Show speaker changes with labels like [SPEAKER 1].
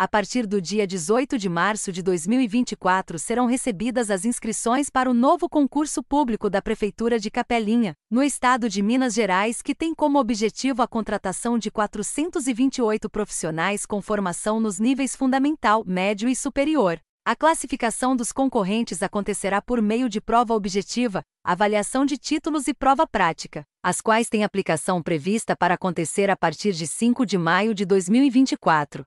[SPEAKER 1] a partir do dia 18 de março de 2024 serão recebidas as inscrições para o novo concurso público da Prefeitura de Capelinha, no estado de Minas Gerais, que tem como objetivo a contratação de 428 profissionais com formação nos níveis fundamental, médio e superior. A classificação dos concorrentes acontecerá por meio de prova objetiva, avaliação de títulos e prova prática, as quais têm aplicação prevista para acontecer a partir de 5 de maio de 2024.